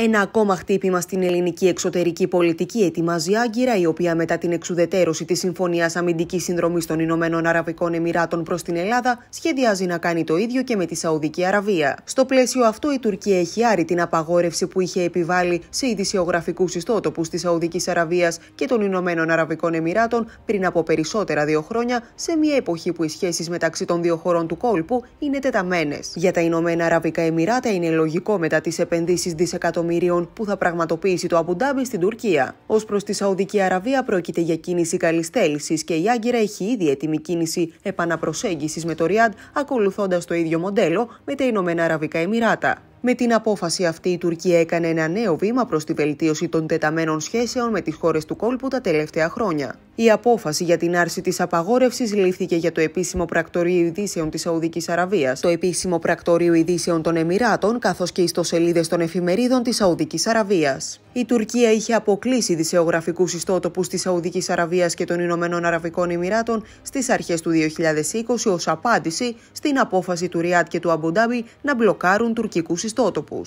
Ένα ακόμα χτύπημα στην ελληνική εξωτερική πολιτική ετοιμάζει Άγκυρα, η οποία μετά την εξουδετέρωση της Συμφωνίας Αμυντικής Συνδρομής των Ηνωμένων Αραβικών Εμμυράτων προς την Ελλάδα, σχεδιάζει να κάνει το ίδιο και με τη Σαουδική Αραβία. Στο πλαίσιο αυτό, η Τουρκία έχει άρει την απαγόρευση που είχε επιβάλει σε ειδησιογραφικούς ιστότοπους της Σαουδικής Αραβίας και των Ηνωμένων Αραβικών Εμμυράτων πριν από περισσότερα δύο χρόνια, σε μια εποχή που οι σχέσεις μεταξύ των δύο χωρών του κόλπου είναι τεταμένες. Για τα Ηνωμένα Αραβικά Εμμυράτα είναι λογικό μετά τις επενδύσεις δισεκατομμυρίων που θα πραγματοποιήσει το Αμπουντάμπι στην Τουρκία. Ως προς τη Σαουδική Αραβία, πρόκειται για κίνηση καλή θέληση και η Άγκυρα έχει ήδη έτοιμη κίνηση επαναπροσέγγισης με το Ριάντ, ακολουθώντας το ίδιο μοντέλο με τα Ηνωμένα Αραβικά Εμμυράτα. Με την απόφαση αυτή, η Τουρκία έκανε ένα νέο βήμα προς τη βελτίωση των τεταμένων σχέσεων με τις χώρες του κόλπου τα τελευταία χρόνια. Η απόφαση για την άρση της απαγόρευσης λήφθηκε για το επίσημο πρακτορείο ειδήσεων της Σαουδικής Αραβίας, το επίσημο πρακτορείο ειδήσεων των Εμμυράτων, καθώς και ιστοσελίδες των εφημερίδων της Σαουδικής Αραβίας. Η Τουρκία είχε αποκλείσει δισεογραφικούς ιστότοπους της Σαουδικής Αραβίας και των Ηνωμένων Αραβικών Εμμυράτων στις αρχές του 2020 ως απάντηση στην απόφαση του Ριάτ και του Αμποντάμπι να μπλοκάρουν τουρκικούς ιστότοπους.